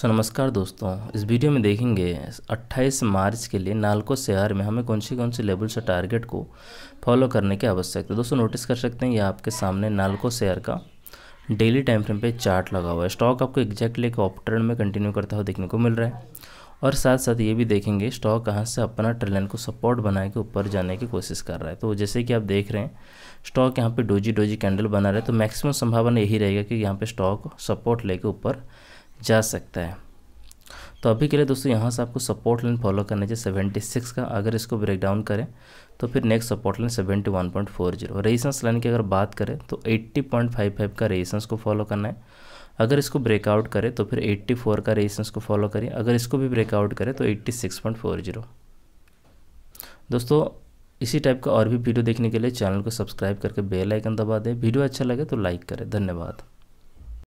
सो नमस्कार दोस्तों इस वीडियो में देखेंगे 28 मार्च के लिए नालको शहर में हमें कौन सी कौन सी लेवल से टारगेट को फॉलो करने की आवश्यकता है दोस्तों नोटिस कर सकते हैं ये आपके सामने नालको शहर का डेली टाइम फ्रेम पे चार्ट लगा हुआ है स्टॉक आपको एग्जैक्टली एक ऑपट्रेंड ट्रेंड में कंटिन्यू करता हुआ देखने को मिल रहा है और साथ साथ ये भी देखेंगे स्टॉक कहाँ से अपना ट्रेलन को सपोर्ट बना के ऊपर जाने की कोशिश कर रहा है तो जैसे कि आप देख रहे हैं स्टॉक यहाँ पर डोजी डोजी कैंडल बना रहा है तो मैक्सिमम संभावना यही रहेगा कि यहाँ पर स्टॉक सपोर्ट लेके ऊपर जा सकता है तो अभी के लिए दोस्तों यहाँ से आपको सपोर्ट लाइन फॉलो करना चाहिए सेवेंटी सिक्स का अगर इसको ब्रेक डाउन करें तो फिर next support line seventy one point four zero resistance line की अगर बात करें तो एट्टी पॉइंट फाइव फाइव का रेजिस्टेंस को फॉलो करना है अगर इसको ब्रेकआउट करें तो फिर एट्टी फोर का रेजिस्टेंस को फॉलो करिए अगर इसको भी ब्रेकआउट करें तो eighty six point four zero दोस्तों इसी टाइप का और भी वीडियो देखने के लिए चैनल को सब्सक्राइब करके बेल आइकन दबा दें वीडियो अच्छा लगे तो लाइक करें धन्यवाद